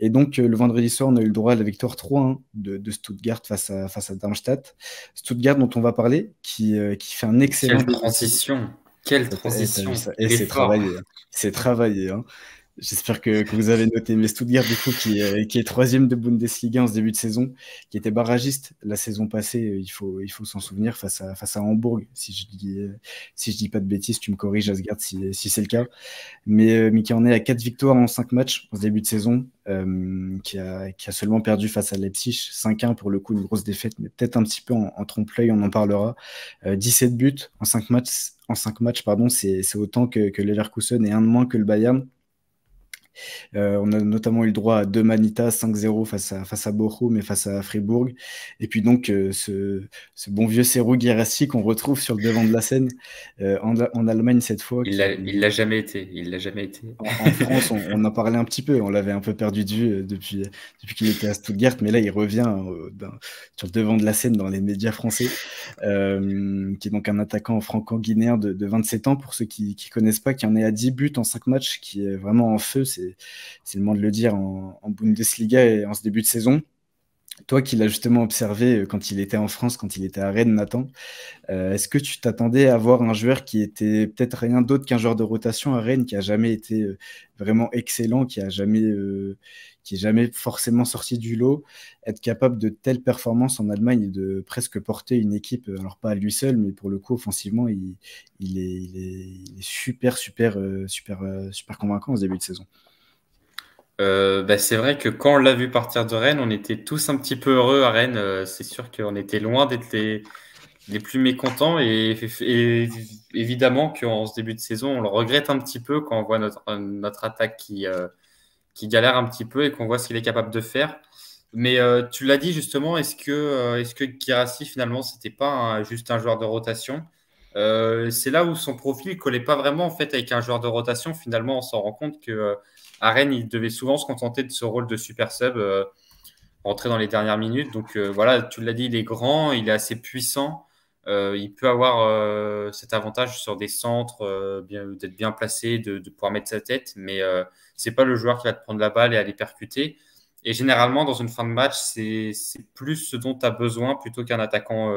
Et donc, euh, le vendredi soir, on a eu le droit à la victoire 3-1 de, Stuttgart face à, face à Darmstadt. Stuttgart, dont on va parler, qui, euh, fait un excellent. Quelle transition! Quelle transition! Et hein. c'est travaillé. C'est hein. travaillé. J'espère que, vous avez noté. Mais Stuttgart, du coup, euh, qui, est troisième de Bundesliga en ce début de saison, qui était barragiste la saison passée, euh, il faut, il faut s'en souvenir, face à, face à Hambourg. Si je dis, euh, si je dis pas de bêtises, tu me corriges, Asgard, si, si c'est le cas. Mais, qui en est à quatre victoires en cinq matchs en ce début de saison, qui, a, seulement perdu face à Leipzig. 5-1 pour le coup, une grosse défaite, mais peut-être un petit peu en, trompe-l'œil, on en parlera. 17 buts en cinq matchs, en cinq matchs pardon, c'est autant que, que Leverkusen et un de moins que le Bayern. Euh, on a notamment eu le droit à deux manitas, 5-0 face à, face à Bochum et face à Fribourg. Et puis donc, euh, ce, bon vieux Serou Guirassi qu'on retrouve sur le devant de la scène euh, en, Allemagne cette fois. Il l'a jamais été. Il l'a jamais été. En, France, on, en parlait un petit peu. On l'avait un peu perdu de vue depuis, depuis qu'il était à Stuttgart. Mais là, il revient sur le devant de la scène dans les médias français, qui est donc un attaquant franco-guinéen de, 27 ans, pour ceux qui ne connaissent pas, qui en est à 10 buts en 5 matchs, qui est vraiment en feu c'est le moment de le dire, en, Bundesliga et en ce début de saison. Toi qui l'as justement observé euh, quand il était en France, quand il était à Rennes, Nathan, euh, est-ce que tu t'attendais à voir un joueur qui était peut-être rien d'autre qu'un joueur de rotation à Rennes, qui a jamais été euh, vraiment excellent, qui a jamais, qui est jamais forcément sorti du lot, être capable de telles performances en Allemagne et de presque porter une équipe, alors pas à lui seul, mais pour le coup offensivement, il, est, il est, super, super, super, super convaincant au début de saison. Euh, bah, c'est vrai que quand on l'a vu partir de Rennes, on était tous un petit peu heureux à Rennes. Euh, c'est sûr qu'on était loin d'être les, plus mécontents et, évidemment qu'en ce début de saison, on le regrette un petit peu quand on voit notre, notre attaque qui, euh, qui galère un petit peu et qu'on voit ce qu'il est capable de faire. Mais euh, tu l'as dit justement, est-ce que, est-ce que finalement, c'était pas juste un joueur de rotation C'est là où son profil collait pas vraiment en fait avec un joueur de rotation. Finalement, on s'en rend compte que à il devait souvent se contenter de ce rôle de super sub, euh, rentrer dans les dernières minutes. Donc euh, voilà, tu l'as dit, il est grand, il est assez puissant. Euh, il peut avoir cet avantage sur des centres, d'être bien placé, de, pouvoir mettre sa tête, mais ce n'est pas le joueur qui va te prendre la balle et aller percuter. Et généralement, dans une fin de match, c'est plus ce dont tu as besoin plutôt qu'un attaquant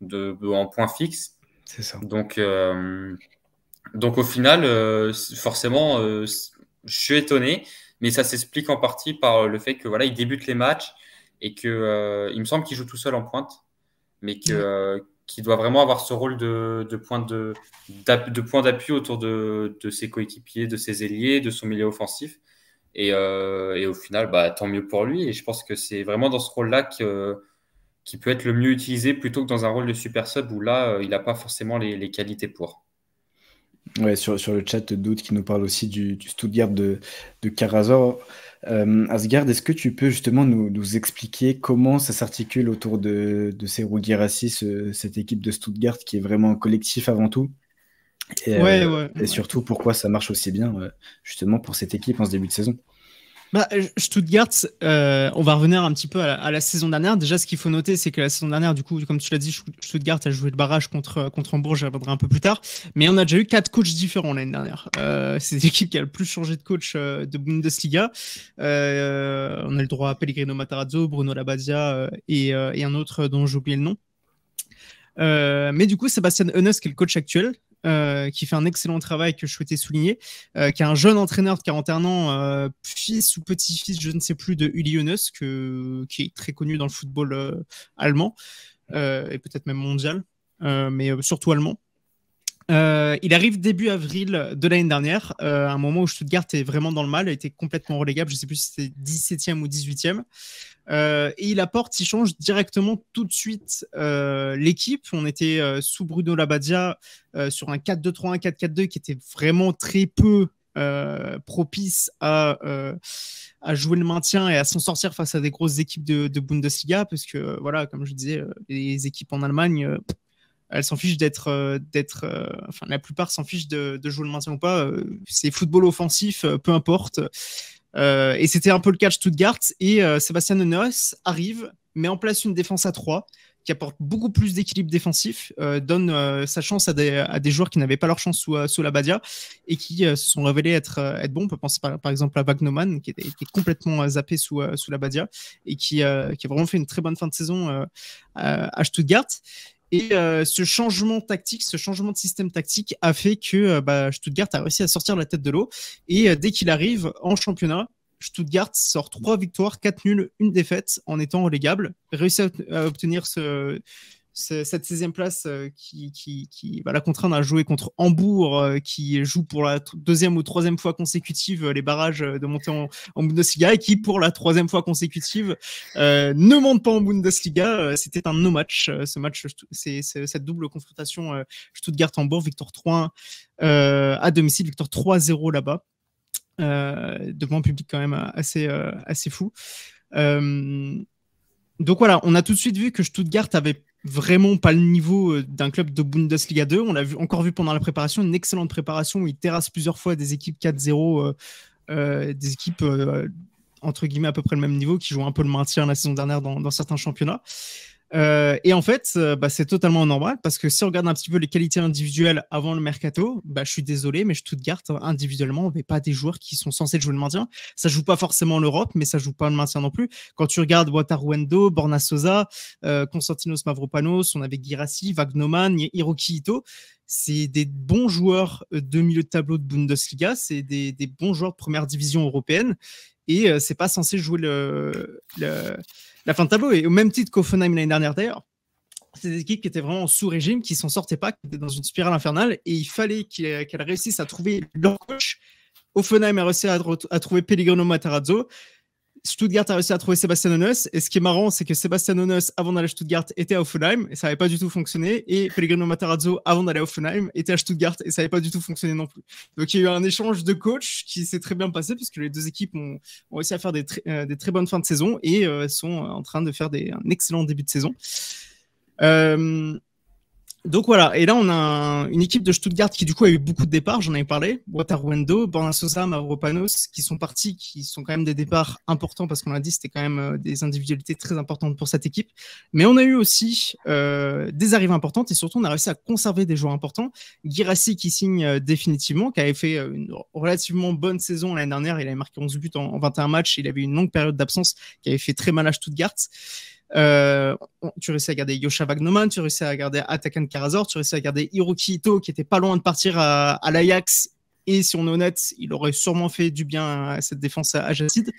de, en point fixe. C'est ça. Donc, donc au final, forcément, je suis étonné, mais ça s'explique en partie par euh, le fait que voilà, il débute les matchs et que euh, il me semble qu'il joue tout seul en pointe, mais que euh, qu'il doit vraiment avoir ce rôle de, point de, point d'appui autour de, ses coéquipiers, de ses ailiers, de son milieu offensif. Et, au final, bah, tant mieux pour lui. Et je pense que c'est vraiment dans ce rôle-là qu'il qui peut être le mieux utilisé plutôt que dans un rôle de super sub où là, il n'a pas forcément les qualités pour sur, le chat, Doute qui nous parle aussi du, Stuttgart de, de euh, Asgard, est-ce que tu peux justement nous, expliquer comment ça s'articule autour de, de ces euh, cette équipe de Stuttgart qui est vraiment collectif avant tout euh, et surtout pourquoi ça marche aussi bien justement pour cette équipe en ce début de saison bah, Stuttgart, euh, on va revenir un petit peu à la, saison dernière. Déjà, ce qu'il faut noter, c'est que la saison dernière, du coup, comme tu l'as dit, Stuttgart a joué le barrage contre, contre Hambourg, je reviendrai un peu plus tard. Mais on a déjà eu quatre coachs différents l'année dernière. Euh, c'est l'équipe qui a le plus changé de coach euh, de Bundesliga. on a le droit à Pellegrino Matarazzo, Bruno Labazia et, un autre dont j'ai oublié le nom. mais du coup, Sébastien Hennes, qui est le coach actuel, euh, qui fait un excellent travail que je souhaitais souligner, euh, qui est un jeune entraîneur de 41 ans, euh, fils ou petit-fils, je ne sais plus, de Uli qui est très connu dans le football allemand et peut-être même mondial, mais surtout allemand. Euh, il arrive début avril de l'année dernière, euh, un moment où Stuttgart est vraiment dans le mal, a été complètement relégable, je ne sais plus si c'était 17e ou 18e. Euh, et il apporte, il change directement tout de suite l'équipe. On était sous Bruno Labadia sur un 4-2-3-1, 4-4-2 qui était vraiment très peu propice à, jouer le maintien et à s'en sortir face à des grosses équipes de, de Bundesliga, parce que voilà, comme je disais, les équipes en Allemagne, elles s'en fiche d'être, euh, d'être, euh, enfin la plupart s'en fichent de, jouer le maintien ou pas. Euh, c'est football offensif, peu importe. et c'était un peu le cas de Stuttgart. Et Sébastien Hoeneß arrive, met en place une défense à 3 qui apporte beaucoup plus d'équilibre défensif, donne sa chance à des, à des joueurs qui n'avaient pas leur chance sous, la Badia et qui se sont révélés être, être bons. On peut penser par, exemple à Wagnoman qui, était, complètement zappé sous, sous la Badia et qui, qui a vraiment fait une très bonne fin de saison à Stuttgart. Et euh, ce changement tactique, ce changement de système tactique a fait que euh, bah, Stuttgart a réussi à sortir la tête de l'eau. Et euh, dès qu'il arrive en championnat, Stuttgart sort trois victoires, quatre nuls, une défaite en étant relégable, réussit à obtenir ce, cette sixième place euh, qui, va bah, la contraindre à jouer contre Hambourg, euh, qui joue pour la deuxième ou troisième fois consécutive euh, les barrages de monter en, Bundesliga et qui, pour la troisième fois consécutive, ne monte pas en Bundesliga. C'était un no match. ce match, c'est cette double confrontation Stuttgart-Hambourg, victoire 3 à domicile, victoire 3-0 là-bas, devant un public quand même assez, assez fou. donc voilà, on a tout de suite vu que Stuttgart avait vraiment pas le niveau euh, d'un club de Bundesliga 2. On l'a vu, encore vu pendant la préparation, une excellente préparation où il terrasse plusieurs fois des équipes 4-0, euh, euh, des équipes entre guillemets à peu près le même niveau qui jouent un peu le maintien la saison dernière dans, dans certains championnats. Euh, et en fait, euh, bah, c'est totalement normal parce que si on regarde un petit peu les qualités individuelles avant le mercato, bah, je suis désolé, mais je garde hein, individuellement, on n'avait pas des joueurs qui sont censés jouer le maintien. Ça joue pas forcément l'Europe, mais ça joue pas le maintien non plus. Quand tu regardes Wataruendo, Borna Sosa, euh, Konstantinos Mavropanos, on avait Girassi, Vagnoman, Hiroki Ito. C'est des bons joueurs de milieu de tableau de Bundesliga, c'est des, bons joueurs de première division européenne et c'est pas censé jouer le, le la fin de tableau. Et au même titre qu'Offenheim l'année dernière d'ailleurs, c'est des équipes qui étaient vraiment sous régime, qui s'en sortaient pas, qui étaient dans une spirale infernale. Et il fallait euh, qu'elles réussissent à trouver leur coach. Offenheim a réussi à, à trouver Pellegrino Matarazzo. Stuttgart a réussi à trouver Sébastien Honus. Et ce qui est marrant, c'est que Sébastien Honus, avant d'aller à Stuttgart, était à Offenheim et ça n'avait pas du tout fonctionné. Et Pellegrino Matarazzo, avant d'aller à Offenheim, était à Stuttgart et ça n'avait pas du tout fonctionné non plus. Donc il y a eu un échange de coach qui s'est très bien passé puisque les deux équipes ont, réussi à faire euh, des, très bonnes fins de saison et euh, sont en train de faire des, un excellent début de saison. Euh, donc voilà, et là on a une équipe de Stuttgart qui du coup a eu beaucoup de départs, j'en avais parlé, Waterwendo, Bornasosa, Panos qui sont partis, qui sont quand même des départs importants parce qu'on l'a dit, c'était quand même euh, des individualités très importantes pour cette équipe. Mais on a eu aussi euh, des arrivées importantes et surtout on a réussi à conserver des joueurs importants. Girassi qui signe euh, définitivement, qui avait fait une relativement bonne saison l'année dernière, il avait marqué 11 buts en, en 21 matchs, il avait eu une longue période d'absence qui avait fait très mal à Stuttgart. Euh, tu réussis à garder Yosha Wagnoman, tu réussis à garder Atakan Karazor, tu réussis à garder Hiroki Ito qui était pas loin de partir à, l'Ajax. Et si on est honnête, il aurait sûrement fait du bien à cette défense à Jacid.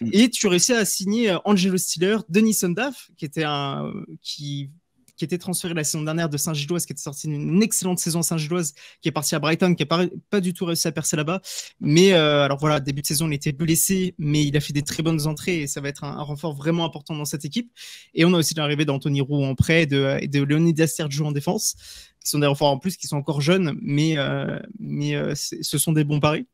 Mm. Et tu réussis à signer euh, Angelo Stiller, Denis Sundaf, qui était un euh, qui qui était transféré la saison dernière de Saint-Gilloise, qui était sorti d'une excellente saison Saint-Gilloise, qui est parti à Brighton, qui n'a pas, du tout réussi à percer là-bas. Mais euh, alors voilà, début de saison, il était blessé, mais il a fait des très bonnes entrées et ça va être un, renfort vraiment important dans cette équipe. Et on a aussi l'arrivée d'Anthony Roux en prêt et de, de Leonidas Sergio en défense, qui sont des renforts en plus, qui sont encore jeunes, mais, euh, mais euh, ce sont des bons paris.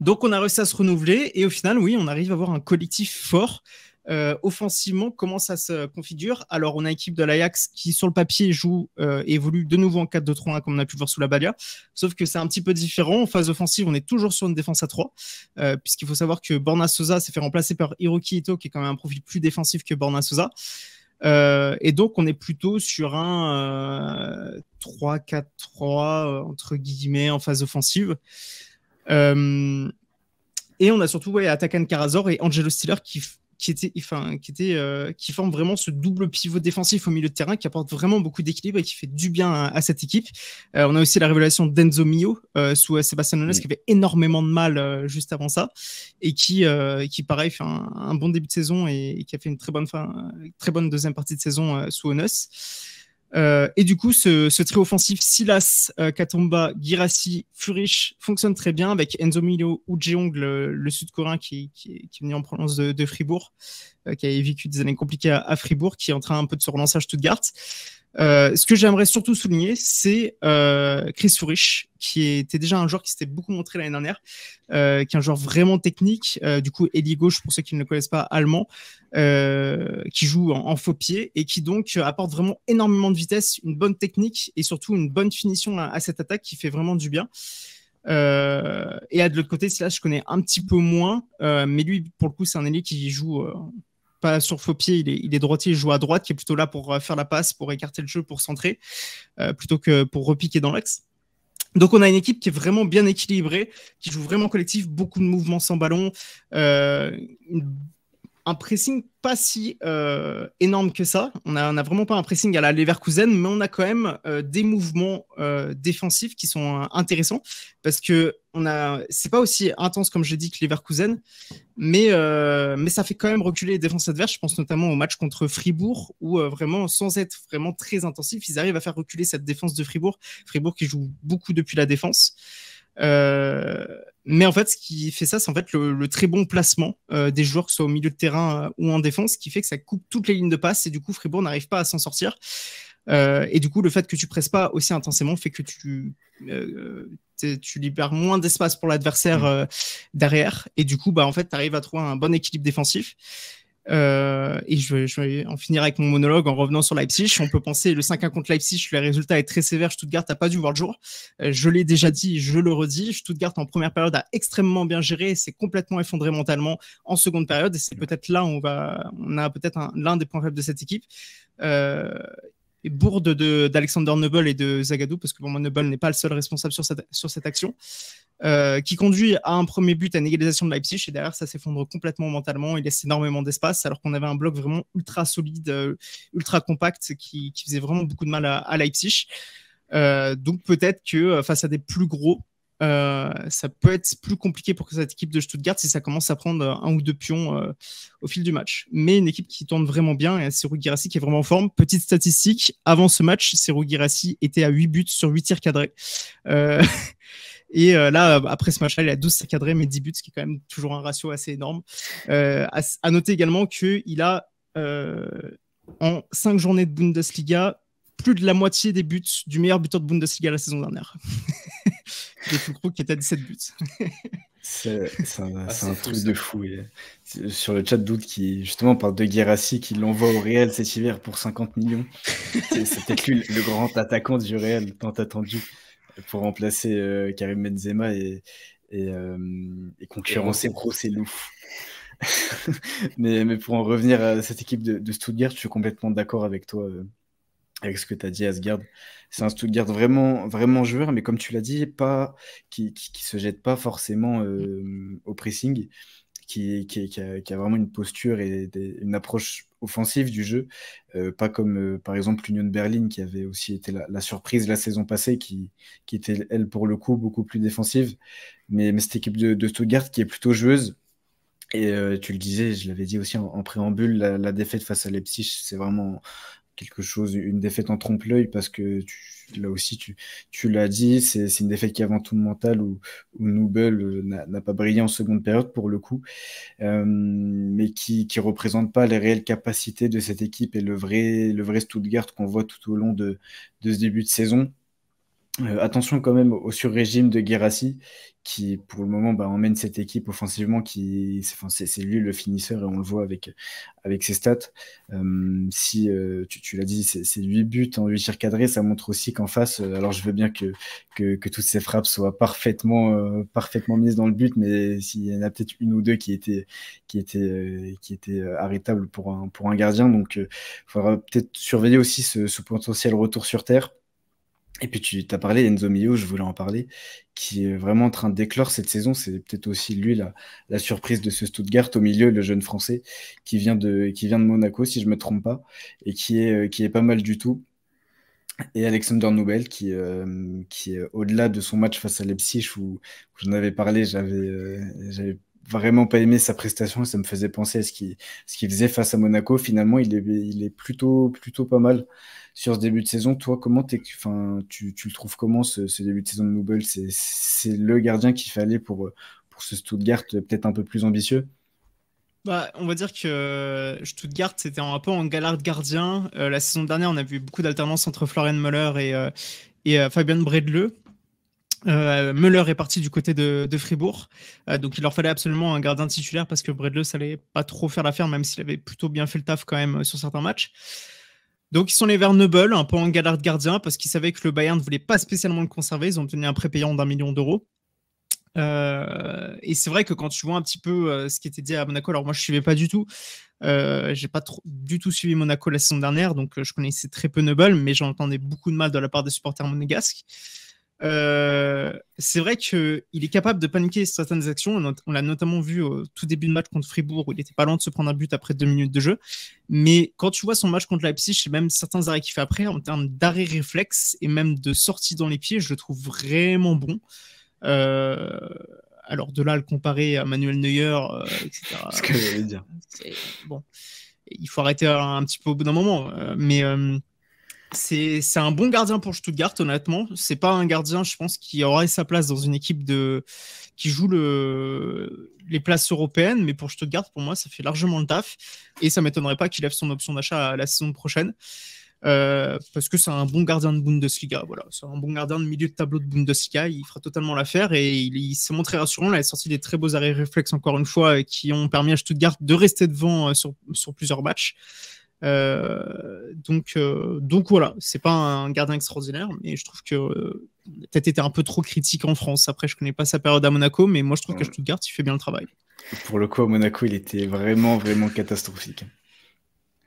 Donc on a réussi à se renouveler et au final, oui, on arrive à avoir un collectif fort. Euh, offensivement, comment ça se configure Alors, on a l'équipe équipe de l'Ajax qui, sur le papier, joue euh, évolue de nouveau en 4-2-3-1, comme on a pu le voir sous la Balia. Sauf que c'est un petit peu différent. En phase offensive, on est toujours sur une défense à 3, euh, puisqu'il faut savoir que Borna Sosa s'est fait remplacer par Hiroki Ito, qui est quand même un profil plus défensif que Borna Sosa. et donc, on est plutôt sur un 3-4-3, entre guillemets, en phase offensive. et on a surtout ouais, Atakan Karazor et Angelo Stiller qui qui était, enfin, qui était, euh, qui forme vraiment ce double pivot défensif au milieu de terrain, qui apporte vraiment beaucoup d'équilibre et qui fait du bien à, cette équipe. Euh, on a aussi la révélation d'Enzo Mio euh, sous Sébastien Onus mm. qui avait énormément de mal juste avant ça et qui, qui pareil, fait un, bon début de saison et, qui a fait une très bonne fin, très bonne deuxième partie de saison sous Onus. Euh, et du coup, ce, ce trio offensif Silas, euh, Katomba, Girassi, Furich fonctionne très bien avec Enzo Milo ou Jeong, le, sud-coréen qui, qui, qui, est venu en provenance de Fribourg. Euh, qui a vécu des années compliquées à, Fribourg, qui est en train un peu de se relancer à Stuttgart. Euh, ce que j'aimerais surtout souligner, c'est euh, Chris Furich, qui était déjà un joueur qui s'était beaucoup montré l'année dernière, qui est un joueur vraiment technique, du coup ailier gauche pour ceux qui ne le connaissent pas, allemand, qui joue en, faux pied et qui donc apporte vraiment énormément de vitesse, une bonne technique et surtout une bonne finition à, cette attaque qui fait vraiment du bien. et à de l'autre côté, là je connais un petit peu moins, mais lui, pour le coup, c'est un ailier qui joue sur faux pied, il est, droitier, il joue à droite, qui est plutôt là pour euh, faire la passe, pour écarter le jeu, pour centrer, euh, plutôt que pour repiquer dans l'axe. Donc on a une équipe qui est vraiment bien équilibrée, qui joue vraiment collectif, beaucoup de mouvements sans ballon, euh, un pressing pas si euh, énorme que ça. On n'a vraiment pas un pressing à la Leverkusen, mais on a quand même euh, des mouvements euh, défensifs qui sont intéressants parce que on a, c'est pas aussi intense comme j'ai dit que Leverkusen, mais mais ça fait quand même reculer les défenses adverses. Je pense notamment au match contre Fribourg où vraiment sans être vraiment très intensif, ils arrivent à faire reculer cette défense de Fribourg. Fribourg qui joue beaucoup depuis la défense. Euh, mais en fait, ce qui fait ça, c'est en fait le, très bon placement euh, des joueurs, que ce soit au milieu de terrain euh, ou en défense, qui fait que ça coupe toutes les lignes de passe et du coup, Fribourg n'arrive pas à s'en sortir. et du coup, le fait que tu presses pas aussi intensément fait que tu, libères moins d'espace pour l'adversaire mm. derrière. Et du coup, bah, en fait, tu arrives à trouver un bon équilibre défensif. Euh, et je, je, vais en finir avec mon monologue en revenant sur Leipzig. On peut penser le 5-1 contre Leipzig, le résultat est très sévère. Stuttgart n'a pas dû voir le jour. Euh, je l'ai déjà dit, je le redis. Stuttgart en première période a extrêmement bien géré, s'est complètement effondré mentalement en seconde période. Et c'est mm. peut-être là où on va, on a peut-être l'un des points faibles de cette équipe. Euh, bourde d'Alexander Noble et de Zagadou, parce que pour moi, Noble n'est pas le seul responsable sur cette, sur cette action, euh, qui conduit à un premier but, à une égalisation de Leipzig, et derrière, ça s'effondre complètement mentalement, il laisse énormément d'espace, alors qu'on avait un bloc vraiment ultra solide, euh, ultra compact, qui, faisait vraiment beaucoup de mal à, Leipzig. Euh, donc peut-être que face à des plus gros, euh, ça peut être plus compliqué pour cette équipe de Stuttgart si ça commence à prendre euh, un ou deux pions euh, au fil du match. Mais une équipe qui tourne vraiment bien, et c'est Girassi qui est vraiment en forme. Petite statistique, avant ce match, Rugirassi était à 8 buts sur 8 tirs cadrés. et là, après ce match-là, il a 12 tirs cadrés, mais 10 buts, ce qui est quand même toujours un ratio assez énorme. À, noter également qu'il a, en 5 journées de Bundesliga, plus de la moitié des buts du meilleur buteur de Bundesliga la saison dernière. de qui est à 17 buts. c'est un, ah, truc de fou. sur le chat doute qui justement parle de Guérassi qui l'envoie au Real cet hiver pour 50 millions. c'est peut-être le grand attaquant du Real tant attendu pour remplacer euh, Karim Benzema et, et, euh, c'est concurrencer mais, mais pour en revenir à cette équipe de, de Stuttgart, je suis complètement d'accord avec toi. Euh, avec ce que tu as dit, Asgard. C'est un Stuttgart vraiment, vraiment joueur, mais comme tu l'as dit, pas, qui, qui, se jette pas forcément mm. euh, au pressing, qui, qui a, vraiment une posture et une approche offensive du jeu, euh, pas comme euh, par exemple l'Union de Berlin qui avait aussi été la, surprise la saison passée, qui, qui était elle pour le coup beaucoup plus défensive. Mais, mais cette équipe de, Stuttgart qui est plutôt joueuse, et tu le disais, je l'avais dit aussi en, préambule, la, défaite face à Leipzig, c'est vraiment quelque chose, une défaite en trompe-l'œil, parce que là aussi, tu, l'as dit, c'est une défaite qui est avant tout mentale, où, où euh, n'a pas brillé en seconde période pour le coup, euh, mais qui ne représente pas les réelles capacités de cette équipe et le vrai, le vrai Stuttgart qu'on voit tout au long de, de ce début de saison. Euh, attention quand même au sur-régime de Guérassi, qui pour le moment bah, emmène cette équipe offensivement, qui c'est lui le finisseur et on le voit avec, avec ses stats. Euh, si euh, tu, l'as dit, c'est 8 buts en 8 tirs cadrés, ça montre aussi qu'en face, alors je veux bien que, que, toutes ces frappes soient parfaitement, parfaitement mises dans le but, mais s'il y en a peut-être une ou deux qui étaient, qui étaient, qui étaient arrêtables pour un, pour un gardien, donc il faudra peut-être surveiller aussi ce, ce potentiel retour sur Terre. Et puis tu as parlé d'Enzo Mio, je voulais en parler, qui est vraiment en train d'éclore cette saison. C'est peut-être aussi lui la, la, surprise de ce Stuttgart au milieu, le jeune français qui vient de, qui vient de Monaco, si je ne me trompe pas, et qui est, euh, qui est pas mal du tout. Et Alexander Nobel, qui, euh, qui au-delà de son match face à Leipzig, où, où j'en avais parlé, j'avais euh, vraiment pas aimé sa prestation. Ça me faisait penser à ce qu'il faisait face à Monaco. Finalement, il est, il est plutôt, plutôt pas mal sur ce début de saison. Toi, comment enfin, tu, le trouves comment ce, début de saison de Nouvelle C'est le gardien qu'il fallait pour, pour ce Stuttgart peut-être un peu plus ambitieux bah, on va dire que euh, Stuttgart, c'était un rapport en galard gardien. Euh, la saison dernière, on a vu beaucoup d'alternance entre Florian Müller et, euh, et Fabian euh, Müller est parti du côté de, Fribourg. Euh, donc il leur fallait absolument un gardien titulaire parce que Bredle allait pas trop faire l'affaire, même s'il avait plutôt bien fait le taf quand même euh, sur certains matchs. Donc ils sont les vers Neubel, un peu en galère gardien, parce qu'ils savaient que le Bayern ne voulait pas spécialement le conserver. Ils ont obtenu un prépayant d'un million d'euros. et c'est vrai que quand tu vois un petit peu ce qui était dit à Monaco, alors moi je suivais pas du tout, j'ai pas du tout suivi Monaco la saison dernière, donc je connaissais très peu Noble, mais j'entendais beaucoup de mal de la part des supporters monégasques. Euh, c'est vrai qu'il est capable de paniquer certaines actions. On, l'a notamment vu au tout début de match contre Fribourg où il n'était pas loin de se prendre un but après deux minutes de jeu. Mais quand tu vois son match contre Leipzig et même certains arrêts qu'il fait après, en termes d'arrêt réflexe et même de sortie dans les pieds, je le trouve vraiment bon. Euh, alors de là le comparer à Manuel Neuer, euh, etc. Ce que dire. Bon, il faut arrêter un, un petit peu au bout d'un moment. mais c'est un bon gardien pour Stuttgart, honnêtement. C'est pas un gardien, je pense, qui aurait sa place dans une équipe qui joue les places européennes, mais pour Stuttgart, pour moi, ça fait largement le taf. Et ça m'étonnerait pas qu'il lève son option d'achat la saison prochaine. Euh, parce que c'est un bon gardien de Bundesliga. Voilà, c'est un bon gardien de milieu de tableau de Bundesliga. Il fera totalement l'affaire et il, s'est montré rassurant. il a sorti des très beaux arrêts réflexes encore une fois qui ont permis à Stuttgart de rester devant euh, sur plusieurs matchs. Euh, donc, euh, donc voilà, c'est pas un gardien extraordinaire, mais je trouve que euh, peut-être était un peu trop critique en France. Après, je connais pas sa période à Monaco, mais moi je trouve qu'à Stuttgart, il fait bien le travail. Pour le coup, à Monaco, il était vraiment, vraiment catastrophique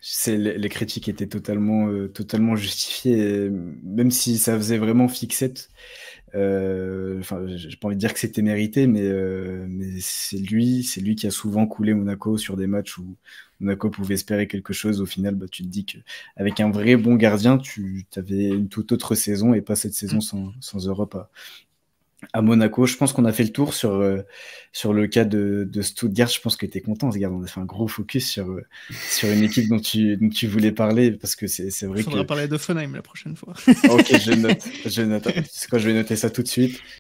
c'est les critiques étaient totalement, euh, totalement justifiées, même si ça faisait vraiment fixette. Euh, enfin, j'ai pas envie de dire que c'était mérité, mais, euh, mais c'est lui, c'est lui qui a souvent coulé Monaco sur des matchs où Monaco pouvait espérer quelque chose. Au final, bah, tu te dis avec un vrai bon gardien, tu avais une toute autre saison et pas cette saison mm. sans, sans Europe à Monaco. Je pense qu'on a fait le tour sur, euh, sur le cas de, de, Stuttgart. Je pense que tu es content, regarde, on a fait un gros focus sur, euh, sur une équipe dont tu, dont tu voulais parler parce que c'est vrai Il faudra parler de Funheim la prochaine fois. ok, je note. Je, note. Quoi, je vais noter ça tout de suite.